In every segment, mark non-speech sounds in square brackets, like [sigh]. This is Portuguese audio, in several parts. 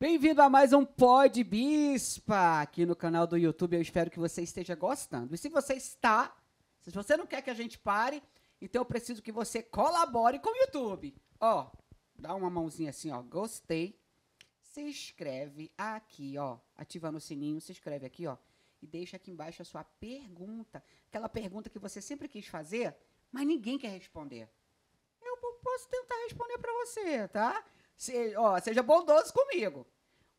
Bem-vindo a mais um Pod Bispa aqui no canal do YouTube. Eu espero que você esteja gostando. E se você está, se você não quer que a gente pare, então eu preciso que você colabore com o YouTube. Ó, dá uma mãozinha assim, ó, gostei. Se inscreve aqui, ó, ativando o sininho, se inscreve aqui, ó, e deixa aqui embaixo a sua pergunta, aquela pergunta que você sempre quis fazer, mas ninguém quer responder. Eu posso tentar responder para você, tá? Se, ó, seja bondoso comigo.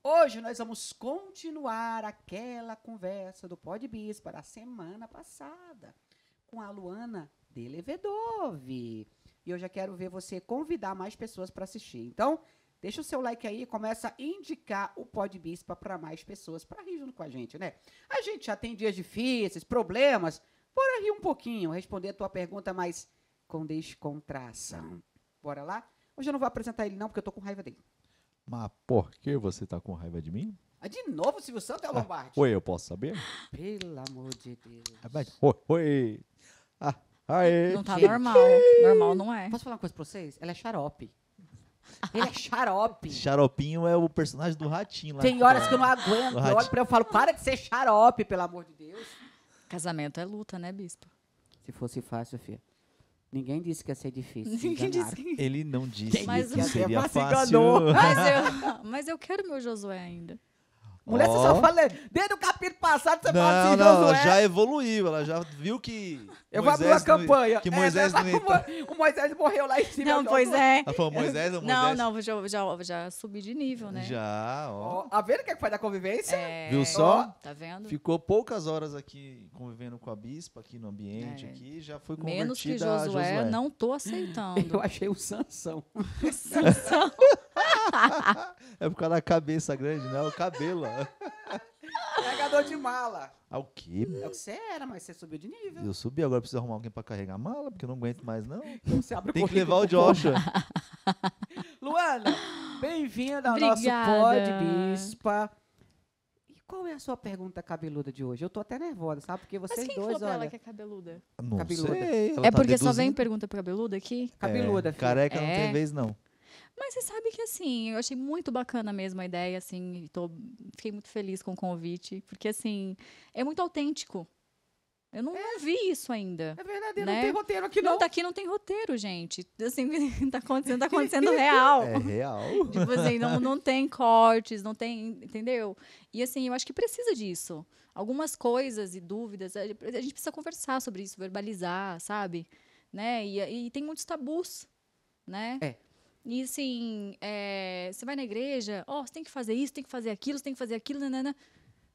Hoje nós vamos continuar aquela conversa do Pod Bis para semana passada com a Luana Delevedove. E eu já quero ver você convidar mais pessoas para assistir. Então, Deixa o seu like aí e começa a indicar o Pod Bispa para mais pessoas, para rir junto com a gente, né? A gente já tem dias difíceis, problemas. Bora rir um pouquinho, responder a tua pergunta, mas com descontração. Bora lá? Hoje eu não vou apresentar ele, não, porque eu tô com raiva dele. Mas por que você tá com raiva de mim? Ah, de novo, Silvio Santos é o Lombardi. Ah, oi, eu posso saber? Pelo amor de Deus. Ah, oi, oi. Ah, aê. Não tá normal. É. Normal não é. Posso falar uma coisa pra vocês? Ela é xarope. Ele é xarope. Xaropinho é o personagem do ratinho lá. Tem horas que eu não aguento. Eu olho pra falo, para de ser xarope, pelo amor de Deus. Casamento é luta, né, bispo? Se fosse fácil, filha. Ninguém disse que ia ser difícil. Ninguém disse que... Ele não disse mas que seria fácil. Mas eu, [laughs] mas eu quero meu Josué ainda. Mulher, oh. você só fala. Desde o capítulo passado, você não, fala assim, não, Josué. Ela já evoluiu, ela já viu que. Eu Moisés vou abrir uma campanha. que é, Moisés é, não... O Moisés morreu lá em cima. Não, pois é. Ela falou, Moisés ou Moisés? Não, não, já, já, já subi de nível, né? Já, ó. Oh, a ver o que, é que faz da convivência? É... Viu só? Oh. Tá vendo? Ficou poucas horas aqui convivendo com a bispa, aqui no ambiente, é. aqui, já foi convertida Menos que Josué, Josué, não tô aceitando. [laughs] Eu achei o Sansão. [laughs] Sansão. [laughs] [laughs] é por causa da cabeça grande, não né? o cabelo. Carregador de mala. Ah, o quê? É o que você era, mas você subiu de nível. Eu subi, agora preciso arrumar alguém pra carregar a mala, porque eu não aguento mais, não. Então você abre Tem que levar o Joshua. [laughs] Luana, bem-vinda ao Obrigada. nosso Pod Bispa. E qual é a sua pergunta cabeluda de hoje? Eu tô até nervosa, sabe? Porque vocês mas quem dois, falou pra ela que é cabeluda? Não cabeluda. sei. é tá porque deduzindo. só vem pergunta cabeluda aqui? Cabeluda, é, Careca é. não tem é. vez, não. Mas você sabe que assim, eu achei muito bacana mesmo a ideia, assim, tô, fiquei muito feliz com o convite, porque assim, é muito autêntico. Eu não, é. não vi isso ainda. É verdadeiro, né? não tem roteiro aqui não. Não, tá aqui não tem roteiro, gente. Assim, [laughs] tá acontecendo, tá [laughs] acontecendo real. É real. [laughs] Tipo assim, não, não tem cortes, não tem, entendeu? E assim, eu acho que precisa disso. Algumas coisas e dúvidas, a gente precisa conversar sobre isso, verbalizar, sabe? Né? E, e tem muitos tabus, né? É. E assim, é, você vai na igreja, ó, oh, você tem que fazer isso, tem que fazer aquilo, você tem que fazer aquilo, nanana.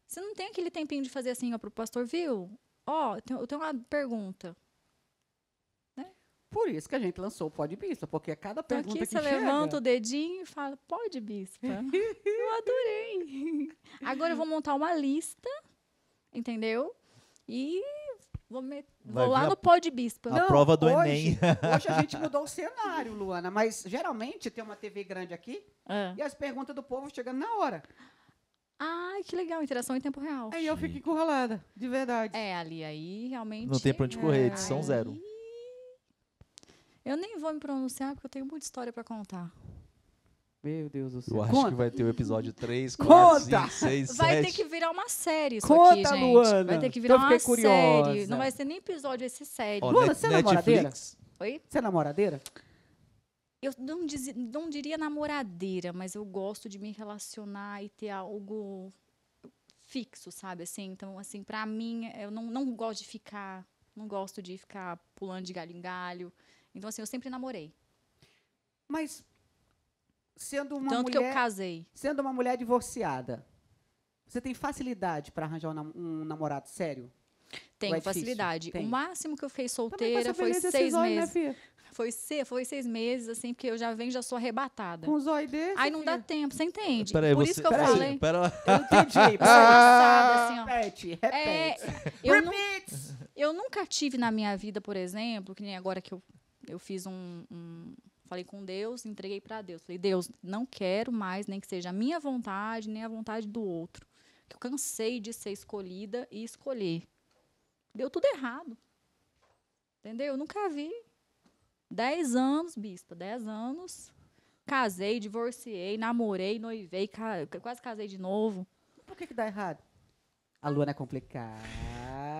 Você não tem aquele tempinho de fazer assim, ó, pro pastor, viu? Ó, oh, eu tenho uma pergunta. Né? Por isso que a gente lançou o Pode Bispa, porque a é cada pergunta então aqui, que você levanta o dedinho e fala, Pode Bispa. [laughs] eu adorei. Agora eu vou montar uma lista, entendeu? E Vou, me... Vou lá a... no pó de bispa. A Não, prova do hoje, Enem. hoje a [laughs] gente mudou o cenário, Luana, mas geralmente tem uma TV grande aqui é. e as perguntas do povo chegando na hora. Ai, que legal, interação em tempo real. Aí eu fico encurralada, de verdade. É, ali aí realmente. Não tem pra onde correr, é. edição zero. Eu nem vou me pronunciar porque eu tenho muita história para contar. Meu Deus do céu. Eu acho Conta. que vai ter o episódio 3, 4, Conta. 5, 6, vai 7. Vai ter que virar uma série isso Conta, aqui, gente. Luana. Vai ter que virar uma curiosa. série. Não vai ser nem episódio, esse série. Oh, Luana, você é namoradeira? Oi? Você é namoradeira? Eu não, diz, não diria namoradeira, mas eu gosto de me relacionar e ter algo fixo, sabe? Assim, então, assim, pra mim, eu não, não gosto de ficar... Não gosto de ficar pulando de galho em galho. Então, assim, eu sempre namorei. Mas sendo uma Tanto mulher, que eu casei. Sendo uma mulher divorciada, você tem facilidade para arranjar um, namorado sério? Tenho é facilidade. Tem. O máximo que eu fiz solteira foi seis né, meses. Né, foi, se, foi seis meses, assim, porque eu já venho, já sou arrebatada. Com um zóio desse. Aí não dá tempo, você entende? Peraí, Por você, isso que eu peraí, falei. Eu [laughs] entendi. É ah, assim, ó. Repete, é, repete. É, eu, nu eu nunca tive na minha vida, por exemplo, que nem agora que eu, eu fiz um, um falei com Deus, entreguei para Deus. Falei, Deus, não quero mais nem que seja a minha vontade, nem a vontade do outro. Que eu cansei de ser escolhida e escolher. Deu tudo errado. Entendeu? Eu nunca vi. Dez anos, bispa, dez anos. Casei, divorciei, namorei, noivei, quase casei de novo. Por que, que dá errado? A Luana é complicada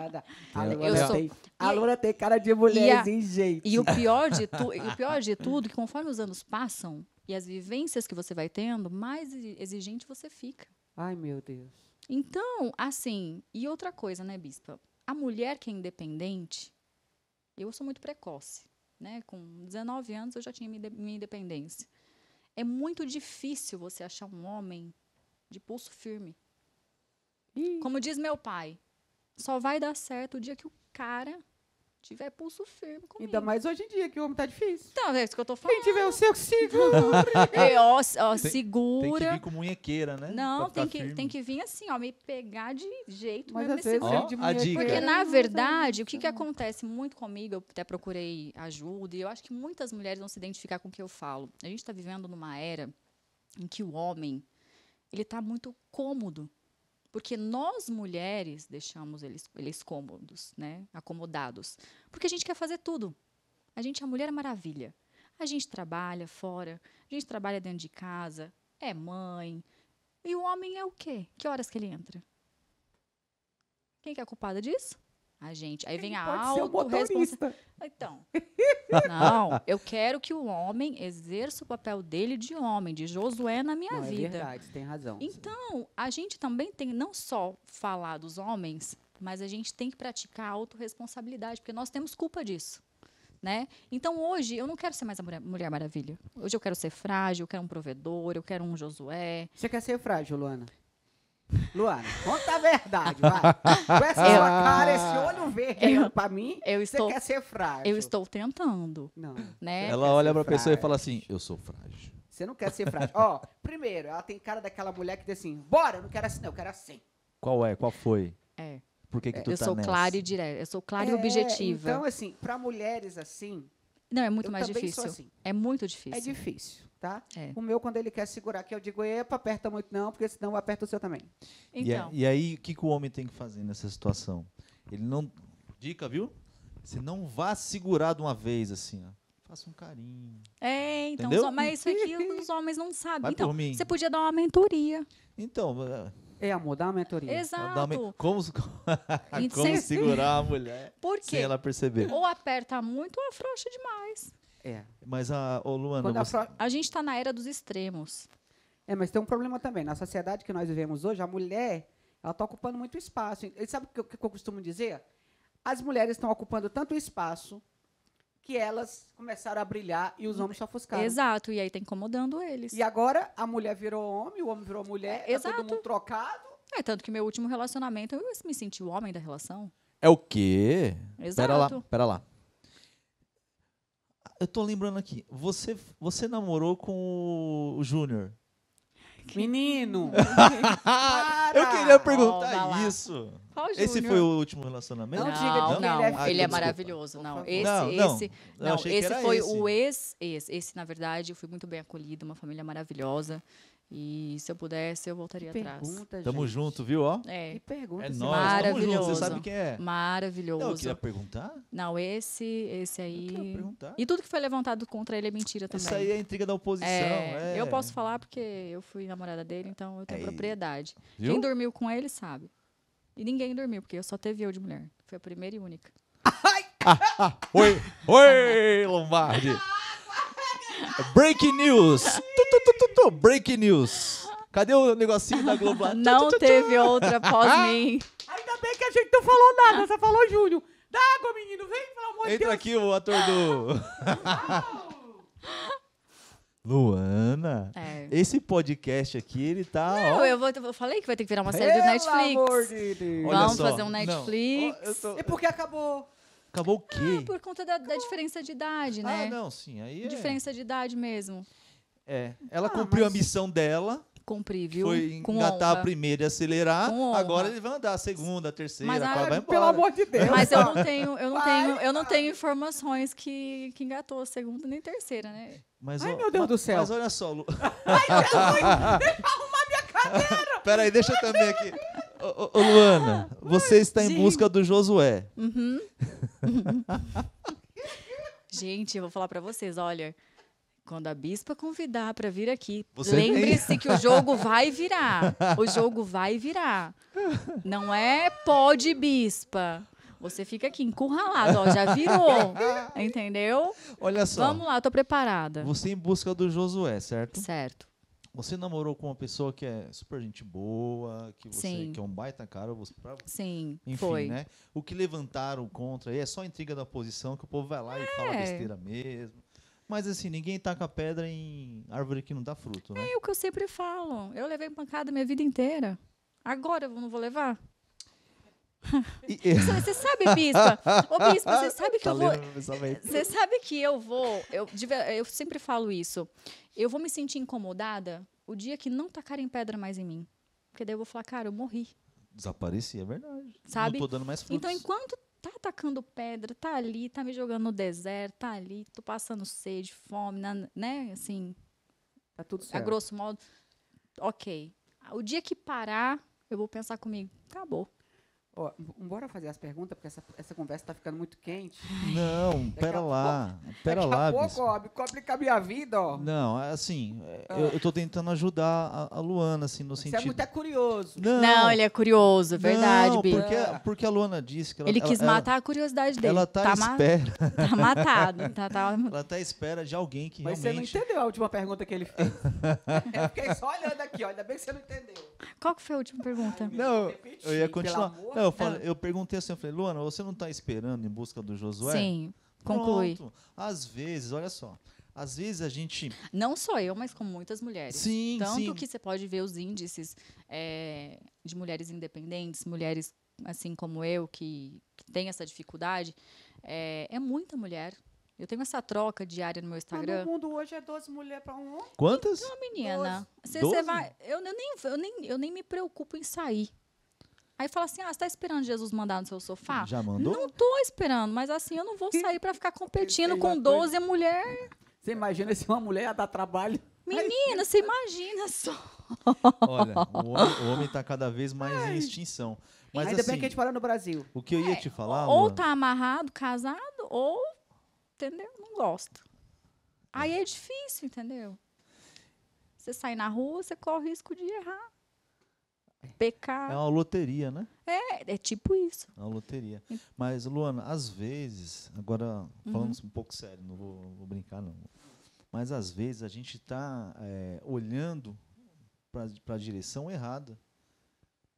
nada. A Luana, tem, a Luana tem cara de mulherzinha, gente. E o, pior de tu, [laughs] o pior de tudo, que conforme os anos passam e as vivências que você vai tendo, mais exigente você fica. Ai, meu Deus. Então, assim, e outra coisa, né, Bispa? A mulher que é independente, eu sou muito precoce, né? Com 19 anos eu já tinha minha independência. É muito difícil você achar um homem de pulso firme. Como diz meu pai, só vai dar certo o dia que o cara tiver pulso firme comigo. Ainda mais hoje em dia, que o homem tá difícil. Então, é isso que eu tô falando. Quem tiver o seu, segura. [laughs] É, ó, ó, segura. Tem que vir com munhequeira, né? Não, tem que, tem que vir assim, ó, me pegar de jeito. Mas mesmo às vezes ó, de a Porque, na é verdade, o que, que acontece muito comigo, eu até procurei ajuda, e eu acho que muitas mulheres vão se identificar com o que eu falo. A gente tá vivendo numa era em que o homem, ele tá muito cômodo porque nós mulheres deixamos eles, eles cômodos, né? acomodados. Porque a gente quer fazer tudo. A gente, a mulher é maravilha. A gente trabalha fora, a gente trabalha dentro de casa, é mãe. E o homem é o quê? Que horas que ele entra? Quem que é a culpada disso? a gente. Aí vem a autorresponsabilidade. Então. [laughs] Não, eu quero que o homem exerça o papel dele de homem, de Josué na minha não, é vida. É verdade, tem razão. Então, sim. a gente também tem não só falar dos homens, mas a gente tem que praticar a autorresponsabilidade, porque nós temos culpa disso. Né? Então hoje eu não quero ser mais a mulher, mulher, Maravilha. Hoje eu quero ser frágil, eu quero um provedor, eu quero um Josué. Você quer ser frágil, Luana? Luana, conta a verdade, vai. Com essa cara, esse olho verde eu, pra mim, eu estou, você quer ser frágil. Eu estou tentando. Não. Né? Ela olha pra frágil. pessoa e fala assim, eu sou frágil. Você não quer ser frágil. Ó, primeiro, ela tem cara daquela mulher que diz assim, bora, eu não quero assim não, eu quero assim. Qual é? Qual foi? É. Por que, que tu eu tá sou nessa? clara e direta, eu sou clara é, e objetiva. Então, assim, pra mulheres assim... Não, é muito mais difícil. Assim. É muito difícil. É difícil tá? É. O meu, quando ele quer segurar aqui, eu digo, epa, aperta muito não, porque senão aperta o seu também. Então. E, e aí, o que, que o homem tem que fazer nessa situação? Ele não... Dica, viu? Você não vá segurar de uma vez, assim, ó. Faça um carinho. É, então, mas isso aqui [laughs] os homens não sabem. Vai então, você podia dar uma mentoria. Então, é, é amor, dá uma mentoria. Exato. uma, como, [laughs] como segurar a mulher Por quê? sem ela perceber? Ou aperta muito ou afrouxa demais. É. Mas a ah, ô Luana, a, a gente está na era dos extremos. É, mas tem um problema também. Na sociedade que nós vivemos hoje, a mulher ela está ocupando muito espaço. E sabe o que, eu, que eu costumo dizer? As mulheres estão ocupando tanto espaço que elas começaram a brilhar e os homens se ofuscaram. Exato, e aí está incomodando eles. E agora a mulher virou homem, o homem virou mulher, é, tá exato. todo mundo trocado. É, tanto que meu último relacionamento eu me senti o homem da relação. É o quê? Exato. Pera lá, pera lá eu tô lembrando aqui. Você, você namorou com o Júnior? Menino! [laughs] eu queria perguntar isso. Qual o Esse foi o último relacionamento? Não diga Não, não, ele é ele ah, é, maravilhoso. Não, esse, Não, não. esse, não, esse foi esse. o ex, ex. Esse, na verdade, eu fui muito bem acolhido, uma família maravilhosa. E se eu pudesse, eu voltaria que atrás. Pergunta, Tamo gente. junto, viu? Ó. É. Que pergunta. É nóis. Maravilhoso. Você sabe que é. Maravilhoso. Não, eu queria perguntar. Não, esse, esse aí... Eu perguntar. E tudo que foi levantado contra ele é mentira também. Isso aí é intriga da oposição. É, é. Eu posso falar porque eu fui namorada dele, então eu tenho é propriedade. Viu? Quem dormiu com ele sabe. E ninguém dormiu, porque eu só teve eu de mulher. Foi a primeira e única. Ai! Ah, ah. Oi! Oi, Lombardi! [laughs] Breaking news! [laughs] o break news? Cadê o negocinho da Globo? [laughs] Não teve outra pós ah! mim. Ainda bem que a gente não falou nada, só falou Júlio. Dá água, menino, vem, pelo amor de Deus. Entra aqui o ator do... [laughs] Luana, é. esse podcast aqui, ele tá. Não, ó, eu, vou, eu falei que vai ter que virar uma série do Netflix. Amor de Deus. Vamos só, fazer um Netflix. Não, tô... É porque acabou. Acabou o quê? Ah, por conta da, da, diferença de idade, né? Ah, não, sim. Aí é... Diferença de idade mesmo. É, ela ah, cumpriu a missão dela. Cumpri, viu? Foi engatar a primeira e acelerar. Agora ele vai andar a segunda, a terceira, mas, a quarta, ah, vai embora. Pelo amor de Deus. Mas eu não tenho, eu não vai, tenho, eu não tenho informações que, que engatou a segunda nem a terceira, né? Mas, Ai, ó, meu Deus mas, do céu. Mas olha só, Lu. [laughs] Ai, Jesus, [laughs] deixa eu arrumar minha cadeira. Peraí, deixa eu também aqui. Ô, ô, Luana, você está em busca do Josué. Uhum. [laughs] Gente, eu vou falar para vocês, olha. Quando a bispa convidar para vir aqui, lembre-se que o jogo [laughs] vai virar. O jogo vai virar. Não é pode bispa. Você fica aqui encurralado, ó, já virou. [laughs] entendeu? Olha só. Vamos lá, tô preparada. Você em busca do Josué, certo? Certo. Você namorou com uma pessoa que é super gente boa, que você Sim. que é um baita cara, você pra, Sim, enfim, foi. né? O que levantaram contra aí é só intriga da posição que o povo vai lá é. e fala é. besteira mesmo. Mas assim, ninguém taca pedra em árvore que não dá fruto, né? É o que eu sempre falo. Eu levei pancada minha vida inteira. Agora eu não vou levar? [laughs] você sabe, bispa? Ô, bispa, você [laughs] sabe que tá eu vou. Você sabe que eu vou. Eu, eu sempre falo isso. Eu vou me sentir incomodada o dia que não tacarem pedra mais em mim. Porque daí eu vou falar, cara, eu morri. Desapareci, é verdade. Sabe? Não tô dando mais então, frutos. Então, enquanto tá atacando pedra, tá ali, tá me jogando no deserto, tá ali, tô passando sede, fome, né? Assim. Tá tudo certo. A grosso modo. Ok. O dia que parar, eu vou pensar comigo, acabou. Ó, bora fazer as perguntas, porque essa, essa conversa está ficando muito quente. Não, daqui pera lá. Pouco, pera daqui lá, a pouco, ó, complica a minha vida, ó. Não, é assim, é, ah. eu, estou tentando ajudar a, a, Luana, assim, no Você é sentido... Você é muito é curioso. Não, não, ele é curioso, é verdade, não, porque, porque a Luana disse que ela... Ele tá, quis ela, matar ela, a curiosidade dele. Ela tá, tá à espera. Ma [laughs] tá matado. Tá, tá... Ela tá à espera de alguém que Mas realmente... Mas você não entendeu a última pergunta que ele fez. [laughs] eu fiquei só olhando aqui, ó, ainda bem que você não entendeu. Qual que foi a última pergunta? não, eu ia continuar. Não, eu, falei, ah. eu perguntei assim, eu falei, Luana, você não está esperando em busca do Josué? Sim, conclui. Pronto. Às vezes, olha só, às vezes a gente. Não só eu, mas com muitas mulheres. Sim, Tanto sim. que você pode ver os índices é, de mulheres independentes, mulheres assim como eu, que, que tem essa dificuldade. É, é muita mulher. Eu tenho essa troca diária no meu Instagram. Mas no mundo hoje é 12 mulheres para um homem. Quantas? Então, menina. vai. Eu, eu, nem, eu, nem, eu nem me preocupo em sair. Aí fala assim: ah, você tá esperando Jesus mandar no seu sofá? Já mandou? Não tô esperando, mas assim, eu não vou sair para ficar competindo com 12 mulheres. mulher. Você imagina se uma mulher dá trabalho? Menina, [laughs] você imagina só. Olha, o homem, está cada vez mais Ai. em extinção. Mas, Ainda assim, bem que a gente parou no Brasil. O que eu ia é, te falar. Ou Luan, tá amarrado, casado, ou. Entendeu? Não gosto. Aí é difícil, entendeu? Você sai na rua, você corre o risco de errar pecar. É uma loteria, né? É, é tipo isso. É uma loteria. Mas, Luana, às vezes, agora uhum. falando uhum. um pouco sério, não vou, vou, brincar, não. Mas às vezes a gente está é, olhando para a direção errada.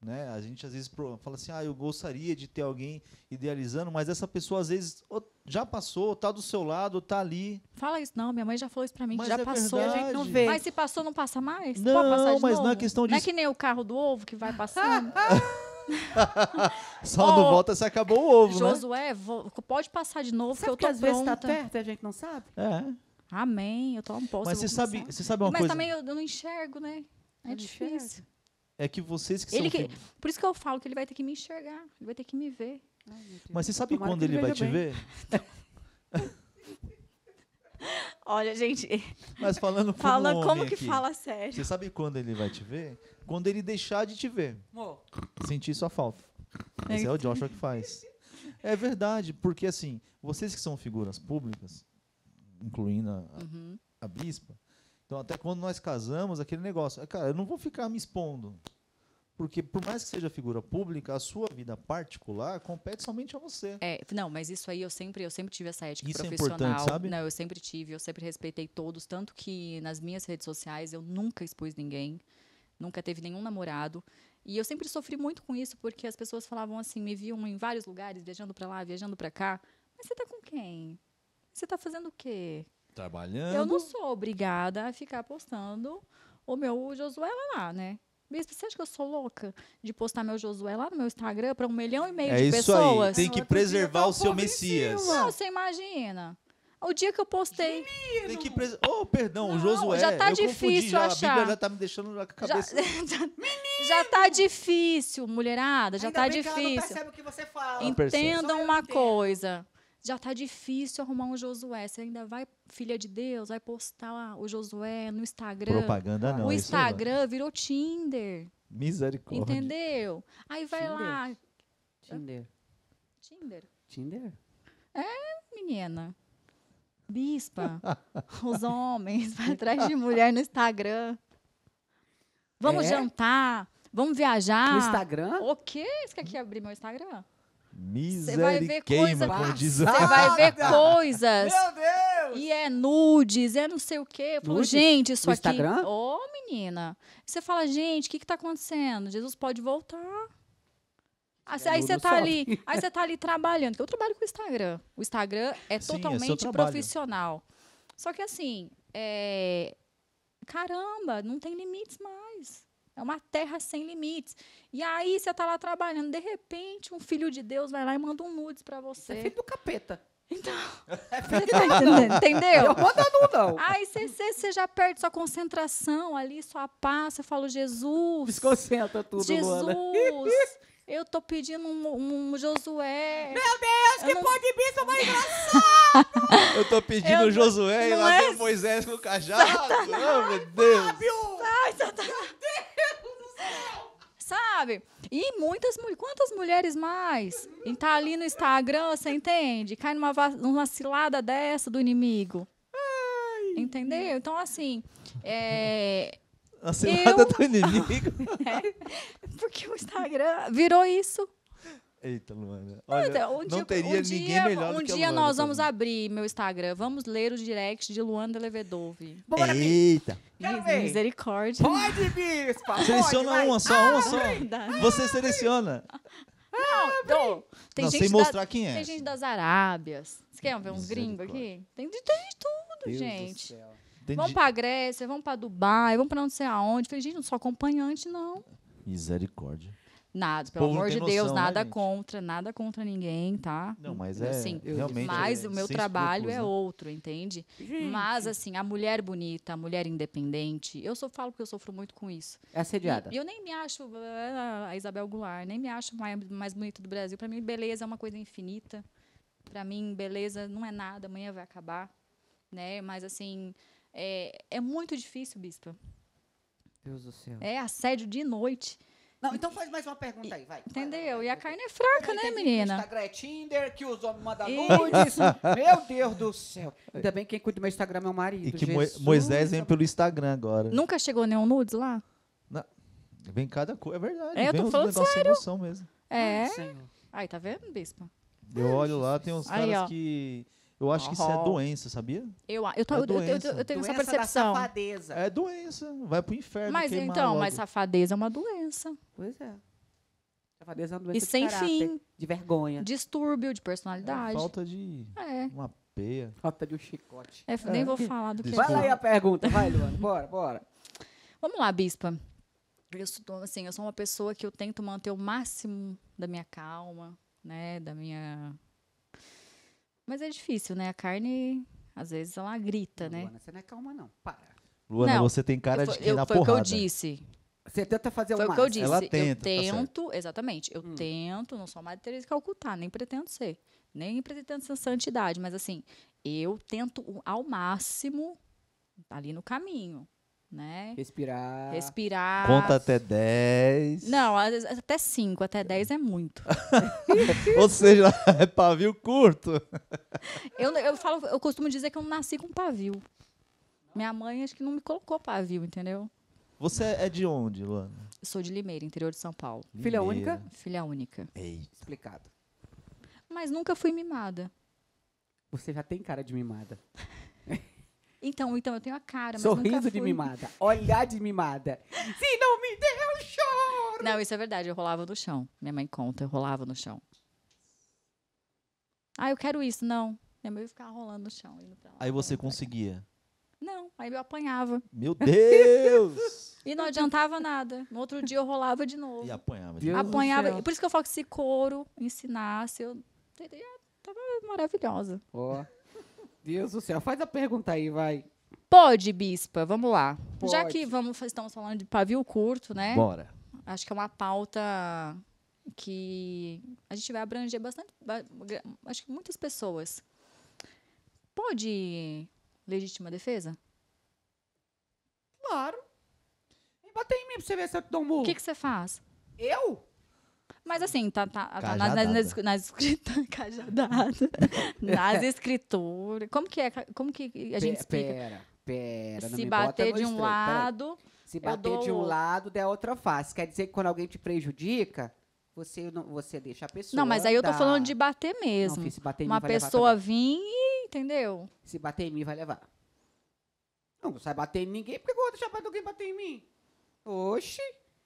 Né? A gente às vezes fala assim, ah, eu gostaria de ter alguém idealizando, mas essa pessoa às vezes já passou, tá do seu lado, tá ali. Fala isso, não, minha mãe já falou isso pra mim, mas já é passou, verdade. a gente não vê. Mas se passou, não passa mais? Não, de mas novo? na questão de. Não é, é que nem o carro do ovo que vai passando. [laughs] Só oh, não volta se acabou o ovo, Josué, né? Josué, pode passar de novo sabe que eu tô que às pronta. vezes tá perto, e a gente não sabe? É. Amém, eu tô um pouco. Mas você sabe, você sabe uma mas coisa... Mas também eu, eu, não enxergo, né? É eu difícil. É que vocês que ele são... Que... Por isso que eu falo que ele vai ter que me enxergar, ele vai ter que me ver. Mas você sabe quando ele vai te ver? [laughs] Olha, gente. Mas falando como fala, um como que aqui, fala sério? Você sabe quando ele vai te ver? Quando ele deixar de te ver. Mor. Sentir sua falta. Mas é, é, o Joshua que faz. É verdade, porque assim, vocês que são figuras públicas, incluindo a, uhum. a bispa, então até quando nós casamos, aquele negócio, ah, cara, eu não vou ficar me expondo. Porque, por mais que seja figura pública, a sua vida particular compete somente a você. É, não, mas isso aí eu sempre, eu sempre tive essa ética isso é profissional. É importante, sabe? Não, eu sempre tive, eu sempre respeitei todos, tanto que nas minhas redes sociais eu nunca expus ninguém, nunca teve nenhum namorado. E eu sempre sofri muito com isso, porque as pessoas falavam assim, me viam em vários lugares, viajando para lá, viajando para cá. Mas você tá com quem? Você tá fazendo o quê? Trabalhando. Eu não sou obrigada a ficar postando o meu Josué lá, né? Bispo, você acha que eu sou louca de postar meu Josué lá no meu Instagram para um milhão e meio é de isso pessoas? Aí. Tem que preservar o seu Messias. Não, você imagina. O dia que eu postei. Menino. Tem que Oh, perdão, não, o Josué. Já tá difícil confundi, já, achar. A Bíblia já tá me deixando a cabeça. [laughs] Já, já, tá Menino. já tá difícil, mulherada, já Ainda tá difícil. Que ela não percebe o que você fala. Entendam uma coisa já tá difícil arrumar um Josué. Você ainda vai, filha de Deus, vai postar o Josué no Instagram. Propaganda não. O Instagram não. virou Tinder. Misericórdia. Entendeu? Aí vai Tinder. lá. Tinder. Tinder. Tinder? É, menina. Bispa. [laughs] Os homens vai atrás de mulher no Instagram. Vamos é? jantar. Vamos viajar. No Instagram? O quê? Você quer que abrir meu Instagram? Você vai ver coisas você vai ver coisas. Meu Deus! E é nudes, é não sei o quê. Eu falo, gente, isso no aqui. Instagram? Ô, oh, menina. Você fala, gente, o que, que tá acontecendo? Jesus pode voltar. É aí você tá sobe. ali, [laughs] aí você tá ali trabalhando. Eu trabalho com o Instagram. O Instagram é Sim, é totalmente é profissional. Só que assim, é... caramba, não tem limites mais. É uma terra sem limites. E aí você está lá trabalhando, de repente um filho de Deus vai lá e manda um nudes para você. É filho do capeta. Então, [laughs] é você tá entendeu? Eu vou dar não, não. Aí você já perde sua concentração ali, sua paz, você fala, Jesus... Desconcentra tudo, Jesus, [laughs] eu tô pedindo um, um Josué... Meu Deus, eu que não... pó de bicho mais engraçado! [laughs] eu tô pedindo eu, um Josué e lá é... vem Moisés com o cajado. Satanás, oh, meu Deus! Fábio! Ai, Satanás! sabe? E muitas mulheres, quantas mulheres mais? E tá ali no Instagram, você entende? Cai numa, numa cilada dessa do inimigo. Ai. Entendeu? Então, assim, é, a cilada eu... do inimigo. [laughs] é, porque o Instagram virou isso. Eita, Luana. Olha, então, um não dia, teria um ninguém dia, melhor um do que dia nós vamos abrir meu Instagram. Vamos ler os directs de Luana Levedove. Bora, Eita. Quero ver. Misericórdia. Pode, bispa. Seleciona pode, uma só, ah, uma só. Você seleciona. Não, ah, tem não, gente sem mostrar da, quem é. Tem gente das Arábias. Vocês querem ver uns gringos aqui? Tem de, tem de tudo, Deus gente. Do céu. vamos pra Grécia, vamos pra Dubai, vamos pra não sei aonde. Falei, gente, não sou acompanhante, não. Misericórdia. Nada, pelo amor de Deus, noção, né, nada né, contra, nada contra ninguém, tá? Não, mas é assim, eu, realmente. É mas é o meu trabalho é escrúpulos, é outro, entende? Gente. Mas assim, a mulher bonita, a mulher independente, eu só falo porque eu sofro muito com isso. É assediada. E eu nem me acho ah, a Isabel Goulart, nem me acho mais, mais bonita do Brasil. Para mim, beleza é uma coisa infinita. Para mim, beleza não é nada, amanhã vai acabar, né? Mas assim, é, é muito difícil, bispa. Deus do céu. É assédio de noite. Não, então faz mais uma pergunta aí, vai. Entendeu? Vai, vai, vai. E a carne é fraca, né, menina? Instagram é Tinder, que os homens mandam nudes. [laughs] meu Deus do céu. Ainda bem que quem cuida do meu Instagram é meu marido. E que Jesus. Moisés vem pelo Instagram agora. Nunca chegou nenhum nudes lá? Não. Vem cada coisa, é verdade. É, eu tô falando sério. Sem noção mesmo. É. Ai, tá vendo, bispo? Eu olho lá, tem uns Aí, caras ó. que eu acho que isso é doença, sabia? Eu, eu, tô, é eu, eu, eu, tenho doença essa percepção. Da safadeza. É doença, vai pro inferno. Mas então, logo. mas safadeza é uma doença. Pois é. Safadeza é uma doença e de sem caráter, fim. De vergonha. Distúrbio de personalidade. É, falta de é. uma peia. Falta de um chicote. É, nem vou é. falar do que Vai lá aí a pergunta, vai, Luana. Bora, bora. Vamos lá, Bispa. Eu sou, assim, eu sou uma pessoa que eu tento manter o máximo da minha calma, né? Da minha mas é difícil, né? A carne, às vezes, ela grita, Luana, né? Luana, você não é calma, não. Para. Luana, não, você tem cara eu, de que eu, na foi porrada. Foi o que eu disse. Você tenta fazer foi o Foi o que eu disse. Ela tenta, tá eu tento, tá exatamente. Eu hum. tento, não sou Madre Teresa de Calcutá, nem pretendo ser. Nem pretendo ser santidade, mas assim, eu tento ao máximo ali no caminho né? Respirar. Respirar. Conta até 10. Não, até 5, até 10 é muito. [laughs] Ou seja, [laughs] é pavio curto. Eu, eu, falo, eu costumo dizer que eu nasci com pavio. Minha mãe acho que não me colocou pavio, entendeu? Você é de onde, Luana? Eu sou de Limeira, interior de São Paulo. Limeira. Filha única? Filha única. Eita. Explicado. Mas nunca fui mimada. Você já tem cara de mimada. [laughs] Então, então eu tenho a cara, Sorriso de mimada, olhar de mimada. [laughs] Se não me der, eu choro! Não, isso é verdade, eu rolava no chão. Minha mãe conta, eu rolava no chão. Ah, eu quero isso, não. Minha mãe ficava rolando no chão. Lá, aí você conseguia? Não, aí eu apanhava. Meu Deus! [laughs] e não adiantava nada. No outro dia eu rolava de novo. E apanhava. Deus apanhava. Por isso que eu falo que se couro ensinasse, eu, eu tava maravilhosa. Ó. Oh. Deus do céu. Faz a pergunta aí, vai. Pode, Bispa, vamos lá. Pode. Já que vamos, estamos falando de pavio curto, né? Bora. Acho que é uma pauta que a gente vai abranger bastante, acho que muitas pessoas. Pode legítima defesa? Claro. E bota em mim pra você ver se eu te dou um O que você faz? Eu? Mas assim, tá, tá, tá nas, nas, nas, escritas, [laughs] cajadada, nas é. escrituras. Como que é? Como que a gente explica? Pera, pera. Se bater de um estranho, lado. Se bater de um lado, der outra face. Quer dizer que quando alguém te prejudica, você, não, você deixa a pessoa. Não, mas aí eu tô falando de bater mesmo. Não, se bater em Uma mim, vai pessoa vir e. Entendeu? Se bater em mim, vai levar. Não, não sai bater em ninguém, porque eu vou deixar alguém bater em mim. Oxi.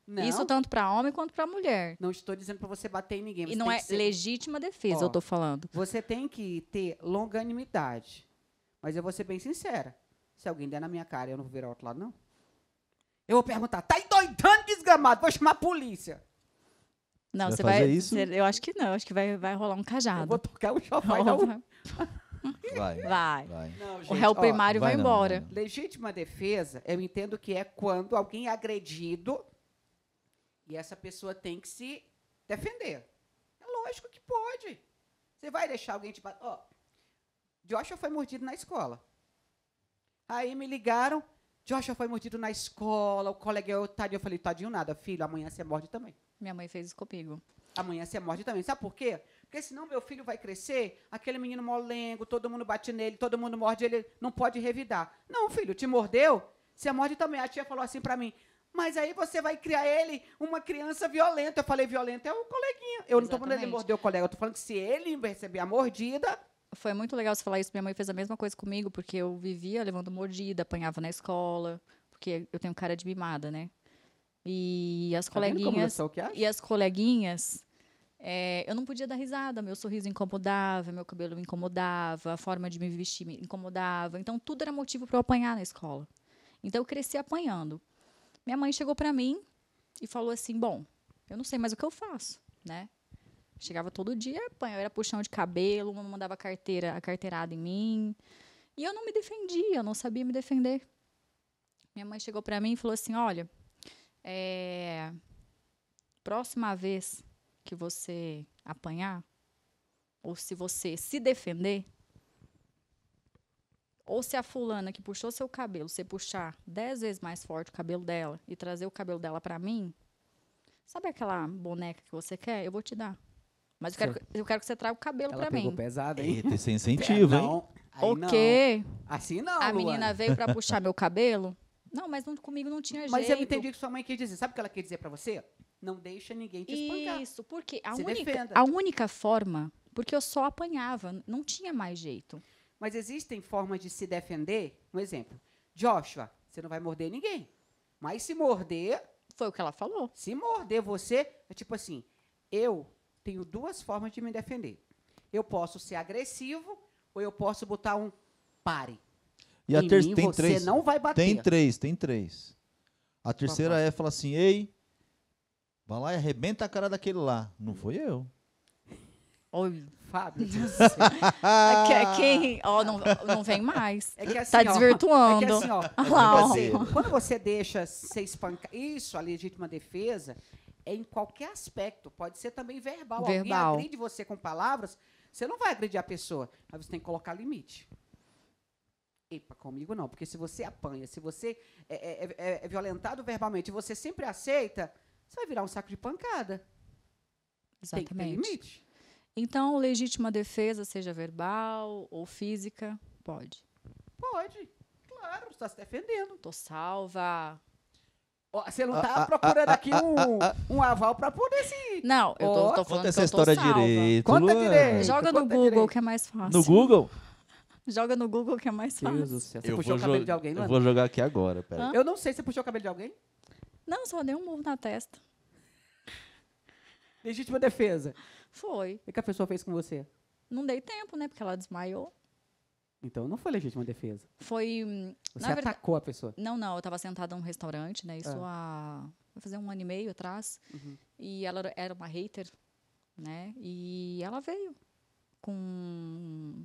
Não. Isso tanto para homem quanto para mulher. Não estou dizendo para você bater em ninguém. Você e não é ser... legítima defesa, Ó, eu estou falando. Você tem que ter longanimidade. Mas eu vou ser bem sincera. Se alguém der na minha cara, eu não vou virar ao outro lado, não. Eu vou perguntar, tá endoidando, desgramado? Vou chamar a polícia. Não, você, você vai. isso? Eu acho que não, acho que vai, vai rolar um cajado. Eu vou tocar o chofar [laughs] oh, vai. vai. Vai. Não, gente, o réu primário vai, vai embora. Não, não. Legítima defesa, eu entendo que é quando alguém é agredido e essa pessoa tem que se defender. É lógico que pode. Você vai deixar alguém te bater. Ó, Joshua foi mordido na escola. Aí me ligaram, Joshua foi mordido na escola, o colega é otário. Eu falei, tadinho nada, filho, amanhã você morde também. Minha mãe fez isso comigo. Amanhã você morde também. Sabe por quê? Porque senão meu filho vai crescer, aquele menino molengo, todo mundo bate nele, todo mundo morde ele, não pode revidar. Não, filho, te mordeu, você morde também. A tia falou assim para mim: mas aí você vai criar ele uma criança violenta. Eu falei violenta é o coleguinha. Eu Exatamente. não estou falando ele morder o colega, eu estou falando que se ele receber a mordida, foi muito legal você falar isso. Minha mãe fez a mesma coisa comigo, porque eu vivia levando mordida, apanhava na escola, porque eu tenho cara de mimada, né? E as tá coleguinhas. E as coleguinhas. É, eu não podia dar risada, meu sorriso incomodava, meu cabelo me incomodava, a forma de me vestir me incomodava. Então, tudo era motivo para eu apanhar na escola. Então, eu cresci apanhando. Minha mãe chegou para mim e falou assim: "Bom, eu não sei mais o que eu faço, né? Chegava todo dia, apanhava, era puxão de cabelo, uma mandava carteira, a carteirada em mim. E eu não me defendia, eu não sabia me defender. Minha mãe chegou para mim e falou assim: "Olha, é, próxima vez que você apanhar ou se você se defender, ou se a fulana que puxou seu cabelo, você puxar dez vezes mais forte o cabelo dela e trazer o cabelo dela para mim, sabe aquela boneca que você quer? Eu vou te dar. Mas eu quero, que, eu quero que você traga o cabelo para mim. pesado, hein? Eita, sem [laughs] incentivo, hein? Não, o quê? Não. Assim não, A menina veio para puxar meu cabelo? Não, mas não, comigo não tinha mas jeito. Mas eu entendi o que sua mãe quer dizer. Sabe o que ela quer dizer para você? Não deixa ninguém te espancar. Isso, porque a, única, a única forma... Porque eu só apanhava, não tinha mais jeito. Mas existem formas de se defender. Um exemplo: Joshua, você não vai morder ninguém. Mas se morder. Foi o que ela falou. Se morder você, é tipo assim: eu tenho duas formas de me defender. Eu posso ser agressivo ou eu posso botar um pare. E a terceira tem você três. não vai bater. Tem três, tem três. A tipo terceira é falar assim: ei, vai lá e arrebenta a cara daquele lá. Não foi eu. Oi, Fábio. [laughs] É quem. Ó, não, não vem mais. É que assim, tá ó, desvirtuando. É que assim, ó. Ah, [laughs] quando você deixa ser espancar Isso, a legítima defesa, é em qualquer aspecto. Pode ser também verbal. verbal. Alguém agride você com palavras, você não vai agredir a pessoa, mas você tem que colocar limite. Epa, comigo não, porque se você apanha, se você é, é, é, é, é violentado verbalmente e você sempre aceita, você vai virar um saco de pancada. Exatamente. Tem que ter limite. Então, legítima defesa, seja verbal ou física, pode. Pode, claro, você está se defendendo. Tô salva. Você não ah, tá ah, ah, procurando aqui um, um aval para poder se. Não, eu tô, tô falando Conta essa eu tô história salva. direito. Conta Luana. direito. Joga no Google, direito. que é mais fácil. No Google? [laughs] Joga no Google, que é mais fácil. Deus do céu. Você puxou o cabelo de alguém, eu vou jogar aqui agora, pera. Eu não sei se você puxou o cabelo de alguém. Não, só dei um murro na testa. Legítima defesa. Foi. E o que a pessoa fez com você? Não dei tempo, né? Porque ela desmaiou. Então não foi legítima defesa. Foi. Você verdade, atacou a pessoa? Não, não. Eu estava sentada num restaurante, né? Isso ah. há. Vai fazer um ano e meio atrás. Uhum. E ela era uma hater, né? E ela veio com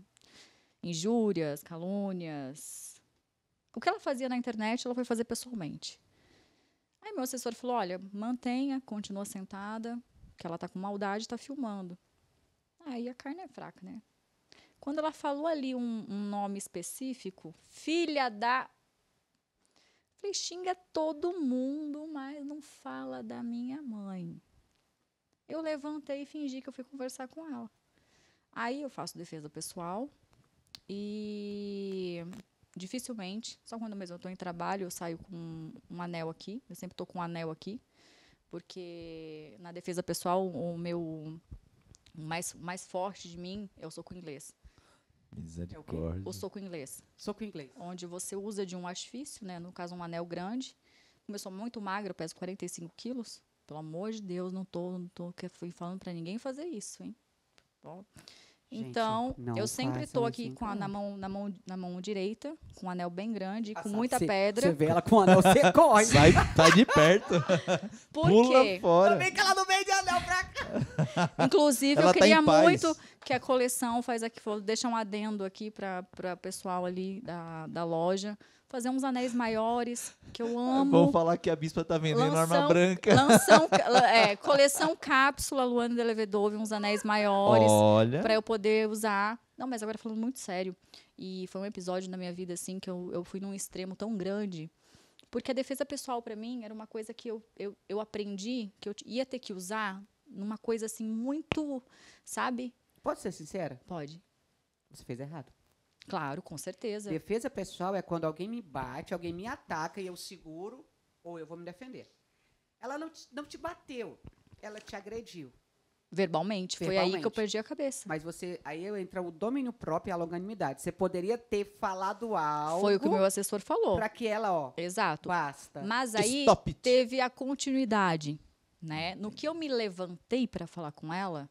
injúrias, calúnias. O que ela fazia na internet, ela foi fazer pessoalmente. Aí meu assessor falou: olha, mantenha, continua sentada, que ela tá com maldade, tá filmando. Aí a carne é fraca, né? Quando ela falou ali um, um nome específico, filha da. Falei, xinga todo mundo, mas não fala da minha mãe. Eu levantei e fingi que eu fui conversar com ela. Aí eu faço defesa pessoal e dificilmente, só quando mesmo eu estou em trabalho, eu saio com um anel aqui. Eu sempre tô com um anel aqui. Porque na defesa pessoal, o meu mais, mais forte de mim é o soco inglês. Misericórdia. É o, o soco inglês. Soco inglês. Onde você usa de um artifício, né? No caso, um anel grande. Começou muito magro, peso 45 quilos. Pelo amor de Deus, não tô, não tô falando para ninguém fazer isso, hein? Tá bom, então, eu sempre estou aqui com a, na, mão, na, mão, na mão direita, com um anel bem grande, ah, com sabe, muita cê, pedra. Você vê ela com o anel, você [laughs] corre. Sai, sai de perto. [laughs] Por Pula quê? fora. Também que ela não vende anel pra cá. [laughs] Inclusive, ela eu tá queria tá muito que a coleção faz aqui, deixa um adendo aqui para o pessoal ali da, da loja, fazer uns anéis maiores, que eu é amo. Vamos falar que a bispa tá vendendo lanção, arma branca. Lanção, [laughs] é, coleção cápsula Luana Delevedove, uns anéis maiores. Olha. Pra eu poder usar. Não, mas agora falando muito sério. E foi um episódio na minha vida, assim, que eu, eu fui num extremo tão grande. Porque a defesa pessoal, para mim, era uma coisa que eu, eu, eu aprendi, que eu ia ter que usar numa coisa, assim, muito, sabe? Pode ser sincera? Pode. Você fez errado. Claro, com certeza. Defesa pessoal é quando alguém me bate, alguém me ataca e eu seguro ou eu vou me defender. Ela não te, não te bateu, ela te agrediu. Verbalmente, foi Verbalmente. aí que eu perdi a cabeça. Mas você, aí entra o domínio próprio e a longanimidade. Você poderia ter falado algo. Foi o que o meu assessor falou. Para que ela, ó. Exato. Basta. Mas aí teve a continuidade, né? No que eu me levantei para falar com ela,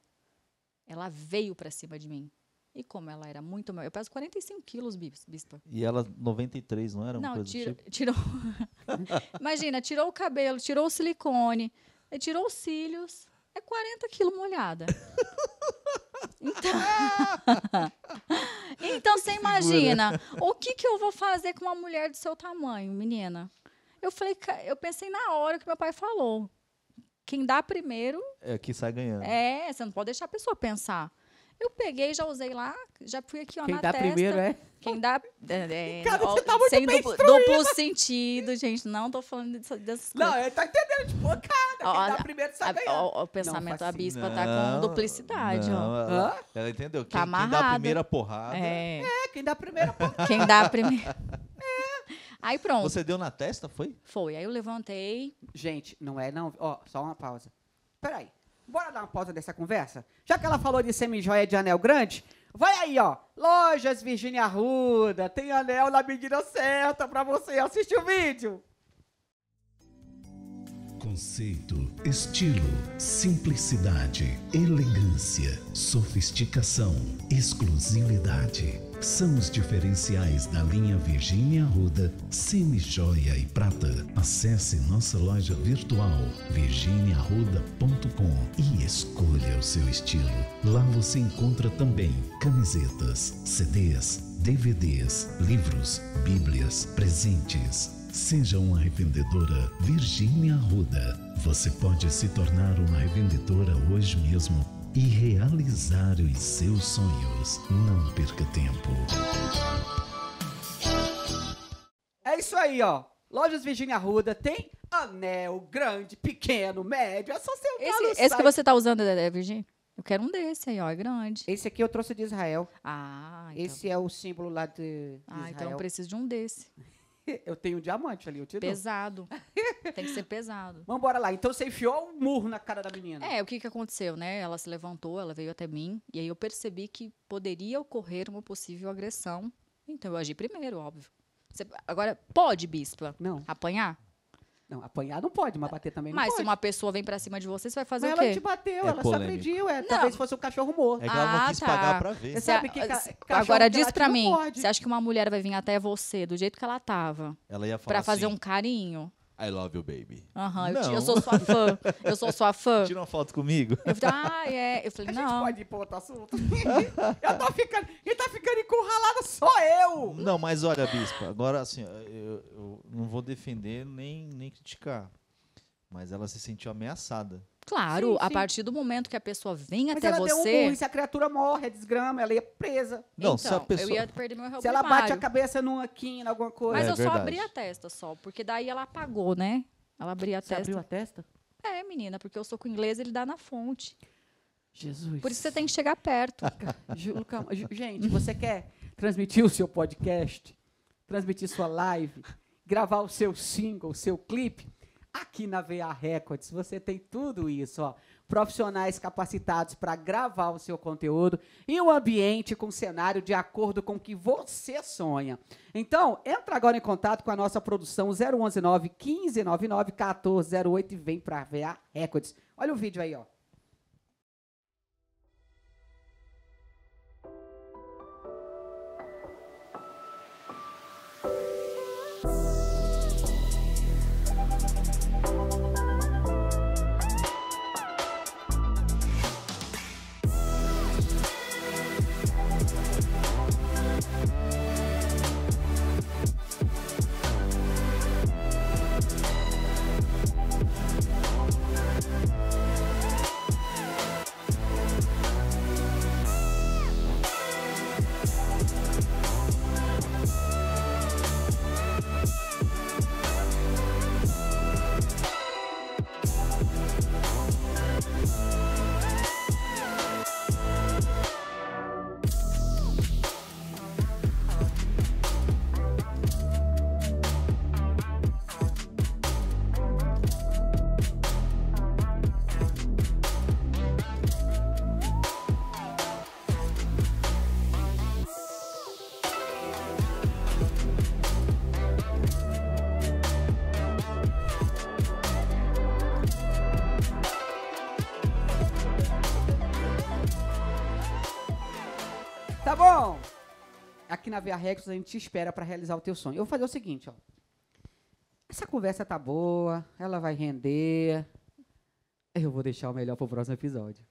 ela veio para cima de mim. E como ela era muito maior, eu peso 45 quilos, bispa. E ela 93, não era? Não, coisa tira, tipo? tirou. [laughs] Imagina, tirou o cabelo, tirou o silicone, eh, tirou os cílios. É 40 quilos molhada. [laughs] Então, [laughs] então você imagina, né? o que, que eu vou fazer com uma mulher do seu tamanho, menina? Eu falei, eu pensei na hora que meu pai falou. Quem dá primeiro. É que sai ganhando. É, você não pode deixar a pessoa pensar. Eu peguei, já usei lá, já fui aqui ó, Quem na dá testa. primeiro é... Quem dá... É, é, Cara, ó, você tá muito sem bem duplo, duplo sentido, gente. Não tô falando dessas coisas. Não, ele tá entendendo. Tipo, cara, quem ó, dá primeiro sabe ó, ó, O pensamento da bispa assim, tá com Não, duplicidade, ó. ela, ela entendeu. Tá quem, Tá quem dá a primeira porrada. É. É, quem dá a primeira [laughs] porrada. Quem dá primeiro... [laughs] Aí pronto, Você deu na testa, foi? foi. Aí eu levantei, Gente, não é não. Ó, só uma pausa. Peraí. Bora dar uma pausa dessa conversa? Já que ela falou de semijoia de anel grande, vai aí, ó. Lojas Virgínia Arruda, tem anel na medida certa para você. Assiste o vídeo. Conceito, estilo, simplicidade, elegância, sofisticação, exclusividade são os diferenciais da linha Virgínia Ruda, Joia e Prata. Acesse nossa loja virtual virginiaruda.com e escolha o seu estilo. Lá você encontra também camisetas, CDs, DVDs, livros, bíblias, presentes. Seja uma revendedora Virgínia Ruda. Você pode se tornar uma revendedora hoje mesmo e realizar os seus sonhos. Não perca tempo. É isso aí, ó. Lojas Virginia Ruda tem anel grande, pequeno, médio. É só você entrar esse, Esse que você tá usando, Dedé, é Virgínia? Eu quero um desse aí, ó. É grande. Esse aqui eu trouxe de Israel. Ah, então. Esse é o símbolo lá de, de Ah, Israel. então eu preciso de um desse. [laughs] Eu tenho um diamante ali, eu te dou. Pesado. [laughs] Tem que ser pesado. Vamos embora lá. Então você enfiou um murro na cara da menina. É, o que, que aconteceu, né? Ela se levantou, ela veio até mim, e aí eu percebi que poderia ocorrer uma possível agressão. Então eu agi primeiro, óbvio. Você, agora, pode, bispa? Não. Apanhar? Não, apanhar não pode, mas bater também não mas pode. Mas se uma pessoa vem pra cima de você, você vai fazer mas o quê? ela te bateu, é ela polêmico. só pediu. É, talvez fosse um cachorro morto. É que ela não ah, quis ah, tá. pagar pra ver. Você sabe que ca Agora diz pra mim, você acha que uma mulher vai vir até você do jeito que ela tava? Ela ia falar Pra fazer assim, um carinho? I love you, baby. Aham, eu, eu, sou sua fã. Eu sou sua fã. [laughs] Tira uma foto comigo. Eu falei, ah, é. Eu falei, a não. pode ir pra outro assunto. [laughs] eu tô ficando, ele tá ficando encurralado só eu. Não, mas olha, Bispa, agora assim, eu, eu não vou defender nem, nem criticar. Mas ela se sentiu ameaçada. Claro, sim, a partir do momento que a pessoa vem Mas até ela você. Deu um ruim, se a criatura morre, é desgrama, ela ia presa. Não, então, se a pessoa. Então, eu ia perder meu Se ela bate a cabeça aqui, em alguma coisa. Mas é, eu verdade. só abri a testa só, porque daí ela apagou, né? Ela abriu a você testa. abriu a testa? É, menina, porque eu sou com inglês, ele dá na fonte. Jesus. Por isso você tem que chegar perto. [laughs] Ju, gente, você quer transmitir o seu podcast, transmitir sua live, gravar o seu single, o seu clipe? Aqui na VA Records você tem tudo isso, ó. Profissionais capacitados para gravar o seu conteúdo e um ambiente com cenário de acordo com o que você sonha. Então, entra agora em contato com a nossa produção 0119 1599 1408 e vem para a VA Records. Olha o vídeo aí, ó. Tá bom? Aqui na Via Rex a gente te espera para realizar o teu sonho. Eu vou fazer o seguinte, ó. Essa conversa tá boa, ela vai render. Eu vou deixar o melhor pro próximo episódio.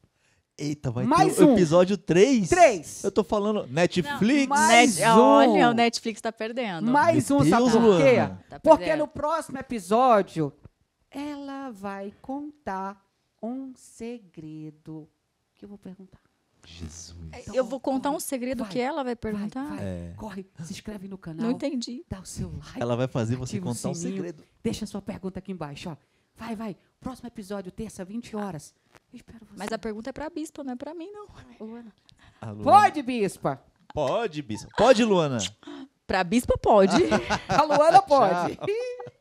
Eita, vai mais ter um. episódio 3? 3. Eu tô falando Netflix. Não, mais Net, um. Olha, o Netflix tá perdendo. Mais Meu um, Deus, sabe por quê? Tá Porque no próximo episódio ela vai contar um segredo que eu vou perguntar. Jesus. É, eu vou contar um segredo vai, que ela vai perguntar. Vai, vai. É. Corre, se inscreve no canal. Não entendi. Dá o seu like. Ela vai fazer você contar um segredo. Deixa a sua pergunta aqui embaixo, ó. Vai, vai. Próximo episódio, terça, 20 horas. Eu espero você. Mas a pergunta é pra bispa, não é pra mim, não. Pode, bispa. Pode, bispa. Pode, Luana. Pra bispa, pode. [laughs] a Luana pode. [laughs]